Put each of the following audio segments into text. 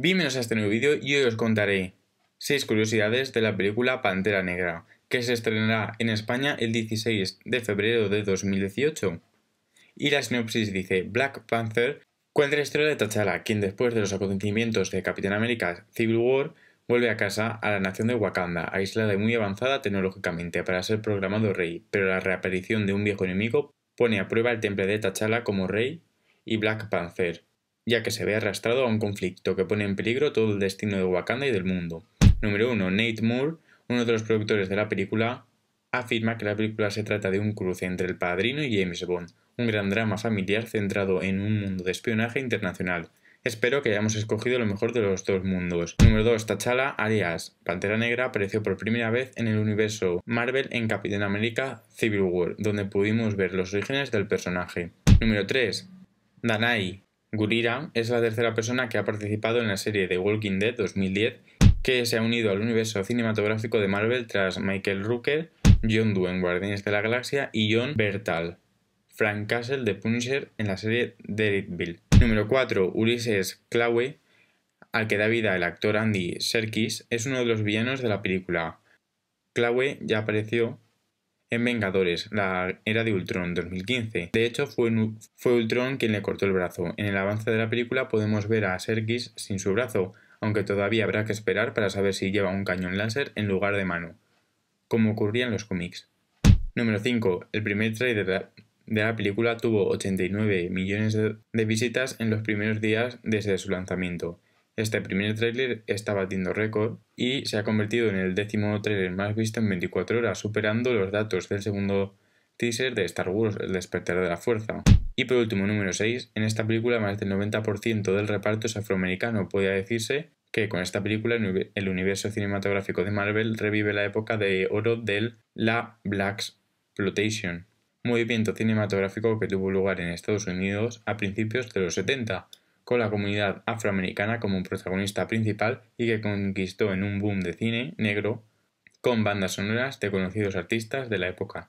Bienvenidos a este nuevo vídeo y hoy os contaré seis curiosidades de la película Pantera Negra, que se estrenará en España el 16 de febrero de 2018. Y la sinopsis dice, Black Panther cuenta la historia de T'Challa, quien después de los acontecimientos de Capitán América Civil War, vuelve a casa a la nación de Wakanda, aislada y muy avanzada tecnológicamente para ser programado rey, pero la reaparición de un viejo enemigo pone a prueba el temple de T'Challa como rey y Black Panther ya que se ve arrastrado a un conflicto que pone en peligro todo el destino de Wakanda y del mundo. Número 1. Nate Moore, uno de los productores de la película, afirma que la película se trata de un cruce entre El Padrino y James Bond, un gran drama familiar centrado en un mundo de espionaje internacional. Espero que hayamos escogido lo mejor de los dos mundos. Número 2. T'Challa, alias Pantera Negra, apareció por primera vez en el universo Marvel en Capitán América Civil War, donde pudimos ver los orígenes del personaje. Número 3. Danai, Gurira es la tercera persona que ha participado en la serie The Walking Dead 2010 que se ha unido al universo cinematográfico de Marvel tras Michael Rooker, John Doe en Guardianes de la Galaxia y John Bertal, Frank Castle de Punisher en la serie Daredevil. Número 4. Ulises Clawe, al que da vida el actor Andy Serkis, es uno de los villanos de la película. Clawe ya apareció en Vengadores, la era de Ultron 2015. De hecho, fue, Ultron quien le cortó el brazo. En el avance de la película podemos ver a Sergis sin su brazo, aunque todavía habrá que esperar para saber si lleva un cañón láser en lugar de mano, como ocurría en los cómics. Número 5. El primer trailer de la película tuvo 89 millones de visitas en los primeros días desde su lanzamiento. Este primer tráiler está batiendo récord y se ha convertido en el décimo tráiler más visto en 24 horas, superando los datos del segundo teaser de Star Wars, El despertar de la fuerza. Y por último, número 6, en esta película más del 90% del reparto es afroamericano, podría decirse que con esta película el universo cinematográfico de Marvel revive la época de oro de la Black Plotation, movimiento cinematográfico que tuvo lugar en Estados Unidos a principios de los 70 con la comunidad afroamericana como protagonista principal y que conquistó en un boom de cine negro con bandas sonoras de conocidos artistas de la época.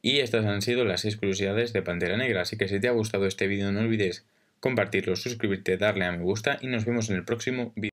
Y estas han sido las exclusividades de Pantera Negra, así que si te ha gustado este vídeo no olvides compartirlo, suscribirte, darle a me gusta y nos vemos en el próximo vídeo.